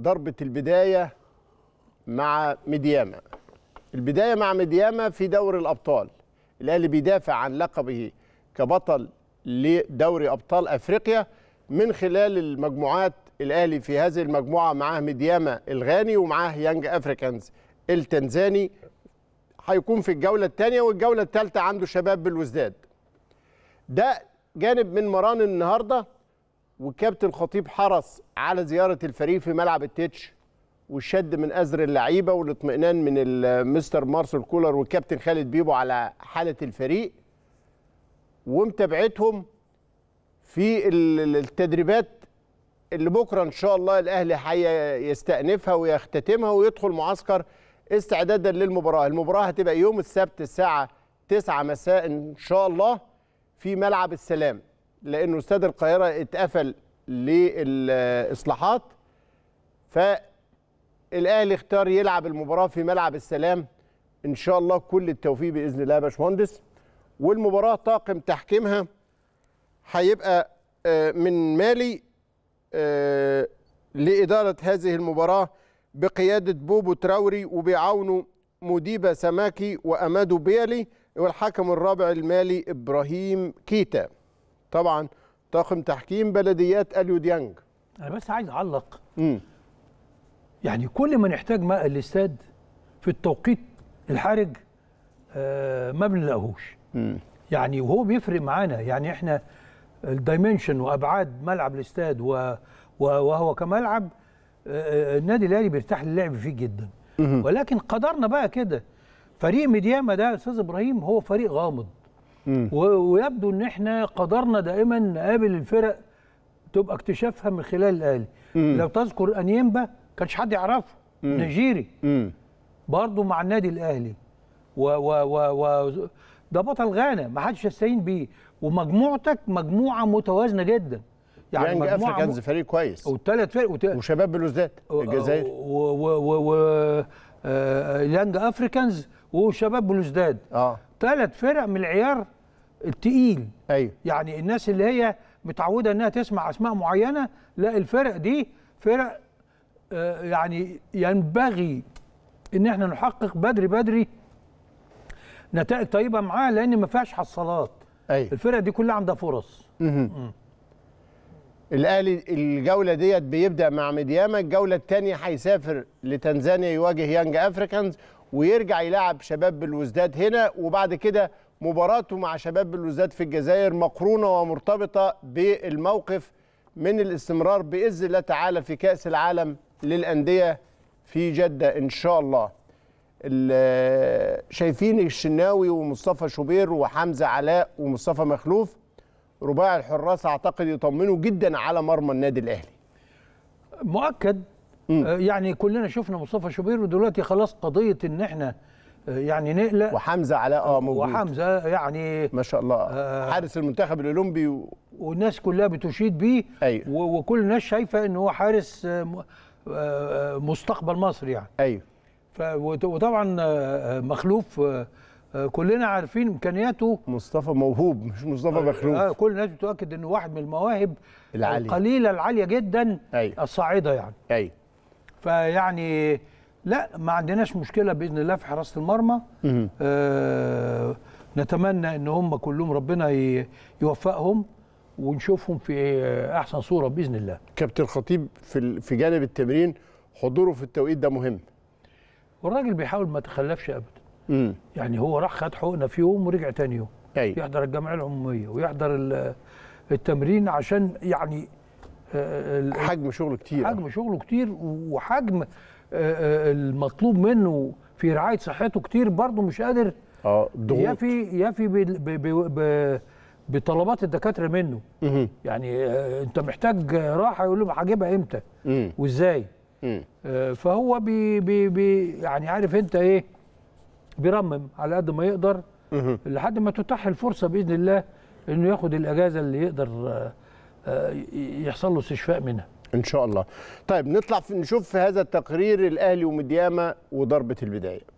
ضربة البداية مع ميدياما البداية مع ميدياما في دوري الأبطال الأهلي بيدافع عن لقبه كبطل لدوري أبطال أفريقيا من خلال المجموعات الأهلي في هذه المجموعة معاه ميدياما الغاني ومعاه يانج أفريكانز التنزاني هيكون في الجولة الثانية والجولة الثالثة عنده شباب بالوزداد ده جانب من مران النهارده وكابتن خطيب حرص على زياره الفريق في ملعب التتش والشد من ازر اللعيبه والاطمئنان من مستر مارسل كولر والكابتن خالد بيبو على حاله الفريق ومتابعتهم في التدريبات اللي بكره ان شاء الله الاهلي هيستأنفها ويختتمها ويدخل معسكر استعدادا للمباراه، المباراه هتبقى يوم السبت الساعه 9 مساء ان شاء الله في ملعب السلام. لانه استاد القاهرة اتقفل للإصلاحات فالأهلي اختار يلعب المباراة في ملعب السلام إن شاء الله كل التوفيق بإذن الله يا باشمهندس والمباراة طاقم تحكيمها هيبقى آه، من مالي آه، لإدارة هذه المباراة بقيادة بوبو تراوري وبيعاونه مديبة سماكي وأمادو بيالي والحكم الرابع المالي إبراهيم كيتا طبعا طاقم تحكيم بلديات اليو ديانج انا بس عايز اعلق امم يعني كل ما نحتاج ماء الاستاد في التوقيت الحرج آه ما بنلاقوهوش يعني وهو بيفرق معانا يعني احنا الدايمنشن وابعاد ملعب الاستاد وهو كملعب آه،, آه النادي الاهلي بيرتاح للعب فيه جدا ولكن قدرنا بقى كده فريق ميدياما ده يا استاذ ابراهيم هو فريق غامض ويبدو ان احنا قدرنا دائما نقابل الفرق تبقى اكتشافها من خلال الاهلي لو تذكر انيمبا كانش حد يعرفه نيجيري برضه مع النادي الاهلي و و و, و ده بطل غانا ما حدش يستهين بيه ومجموعتك مجموعه متوازنه جدا يعني يانج يعني افريكانز كانز فريق كويس والثلاث فرق وت... وشباب بلوزداد الجزائر و و و, و... آه، آه، يانج افريكانز وشباب بلوزداد اه ثلاث فرق من العيار التقيل ايوه يعني الناس اللي هي متعوده انها تسمع اسماء معينه لا الفرق دي فرق آه يعني ينبغي ان احنا نحقق بدري بدري نتائج طيبه معاها لان ما فيهاش حصالات ايوه الفرق دي كلها عندها فرص الاهلي الجوله ديت بيبدا مع ميدياما الجوله الثانيه هيسافر لتنزانيا يواجه يانج افريكانز ويرجع يلعب شباب بالوزداد هنا وبعد كده مباراته مع شباب بلوزداد في الجزائر مقرونه ومرتبطه بالموقف من الاستمرار باذن الله تعالى في كاس العالم للانديه في جده ان شاء الله. شايفين الشناوي ومصطفى شوبير وحمزه علاء ومصطفى مخلوف رباعي الحراس اعتقد يطمنوا جدا على مرمى النادي الاهلي. مؤكد يعني كلنا شفنا مصطفى شوبير ودلوقتي خلاص قضيه ان احنا يعني نقله وحمزه علاء اه موجود وحمزه يعني ما شاء الله آه حارس المنتخب الاولمبي و... والناس كلها بتشيد بيه أيوة. وكل الناس شايفه ان هو حارس آه، آه، مستقبل مصر يعني ايوه ف... وطبعا آه، مخلوف كلنا عارفين امكانياته مصطفى موهوب مش مصطفى مخلوف آه كل الناس بتؤكد انه واحد من المواهب العالية. القليله العاليه جدا أيوة. الصاعده يعني ايوه فيعني لا ما عندناش مشكله باذن الله في حراسه المرمى آه نتمنى ان هم كلهم ربنا يوفقهم ونشوفهم في احسن صوره باذن الله كابتن خطيب في في جانب التمرين حضوره في التوقيت ده مهم والراجل بيحاول ما تخلفش ابدا مم. يعني هو راح خد حقنه في يوم ورجع تاني يوم أي. يحضر الجمعيه العموميه ويحضر التمرين عشان يعني حجم شغله كتير حجم شغله كتير وحجم آه، آه، المطلوب منه في رعايه صحته كتير برضه مش قادر اه ضغوط يفي يفي بطلبات الدكاتره منه مه. يعني آه، انت محتاج راحه يقول له هجيبها امتى وازاي فهو بي بي بي يعني عارف انت ايه بيرمم على قد ما يقدر مه. لحد ما تتاح الفرصه باذن الله انه ياخد الاجازه اللي يقدر آه، يحصل له استشفاء منها ان شاء الله طيب نطلع في نشوف في هذا التقرير الاهلي ومدياما وضربه البدايه